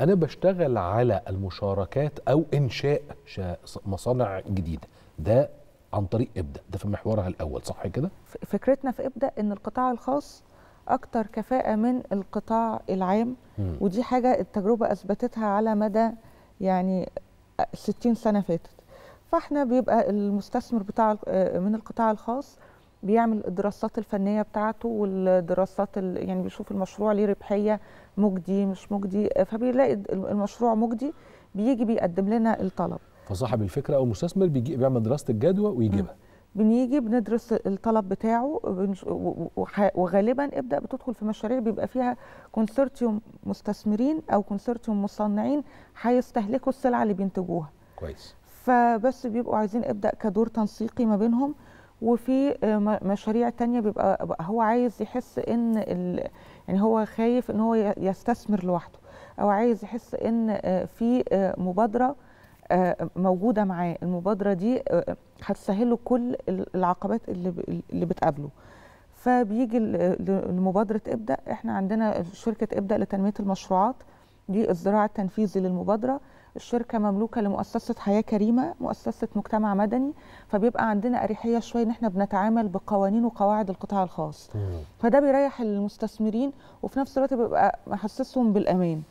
انا بشتغل على المشاركات او انشاء مصانع جديده ده عن طريق ابدا ده في محورها الاول صح كده فكرتنا في ابدا ان القطاع الخاص اكتر كفاءه من القطاع العام م. ودي حاجه التجربه اثبتتها على مدى يعني 60 سنه فاتت فاحنا بيبقى المستثمر بتاع آه، من القطاع الخاص بيعمل الدراسات الفنيه بتاعته والدراسات يعني بيشوف المشروع ليه ربحيه مجدي مش مجدي فبيلاقي المشروع مجدي بيجي بيقدم لنا الطلب فصاحب الفكره او المستثمر بيجي بيعمل دراسه الجدوى ويجيبها بنيجي بندرس الطلب بتاعه وغالبا ابدا بتدخل في مشاريع بيبقى فيها كونسورتيوم مستثمرين او كونسورتيوم مصنعين هيستهلكوا السلعه اللي بينتجوها كويس فبس بيبقوا عايزين ابدا كدور تنسيقي ما بينهم وفي آه، مشاريع تانية بيبقى هو عايز يحس ان ال... يعني هو خايف ان هو يستثمر لوحده او عايز يحس ان آه، في آه، مبادره موجوده معاه المبادره دي هتسهله كل العقبات اللي اللي بتقابله فبيجي لمبادره ابدا احنا عندنا شركه ابدا لتنميه المشروعات دي الذراع التنفيذي للمبادره الشركه مملوكه لمؤسسه حياه كريمه مؤسسه مجتمع مدني فبيبقى عندنا اريحيه شويه ان احنا بنتعامل بقوانين وقواعد القطاع الخاص فده بيريح المستثمرين وفي نفس الوقت بيبقى محسسهم بالامان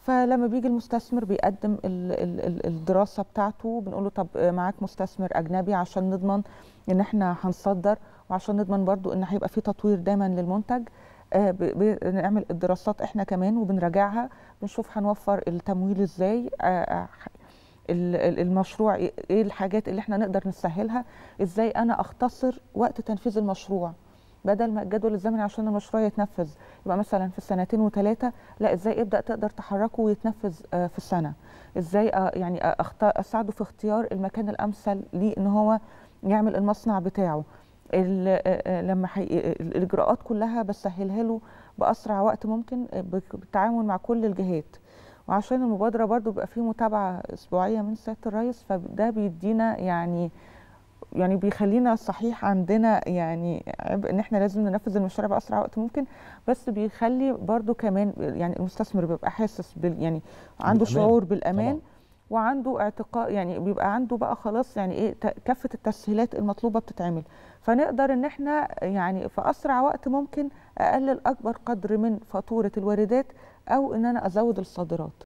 فلما بيجي المستثمر بيقدم الدراسه بتاعته بنقول له طب معاك مستثمر اجنبي عشان نضمن ان احنا هنصدر وعشان نضمن برضو ان هيبقى في تطوير دايما للمنتج آه، بنعمل الدراسات احنا كمان وبنراجعها بنشوف هنوفر التمويل ازاي آه، آه، المشروع إيه،, ايه الحاجات اللي احنا نقدر نسهلها ازاي انا اختصر وقت تنفيذ المشروع بدل ما الجدول الزمني عشان المشروع يتنفذ يبقى مثلا في السنتين وثلاثه لا ازاي ابدا تقدر تحركه ويتنفذ في السنه ازاي يعني اساعده في اختيار المكان الامثل ليه ان هو يعمل المصنع بتاعه آه، آه، لما حي... آه، الاجراءات كلها بسهلها له باسرع وقت ممكن بالتعامل مع كل الجهات وعشان المبادره برضو بيبقى فيه متابعه اسبوعيه من سياده الرئيس فده بيدينا يعني يعني بيخلينا صحيح عندنا يعني عبء ان احنا لازم ننفذ المشاريع باسرع وقت ممكن بس بيخلي برضو كمان يعني المستثمر بيبقى حاسس بال يعني عنده بالأمان. شعور بالامان طبعا. وعنده اعتقاد يعني بيبقى عنده بقى خلاص يعني ايه كافه التسهيلات المطلوبه بتتعمل فنقدر ان احنا يعني في اسرع وقت ممكن اقلل اكبر قدر من فاتوره الواردات او ان انا ازود الصادرات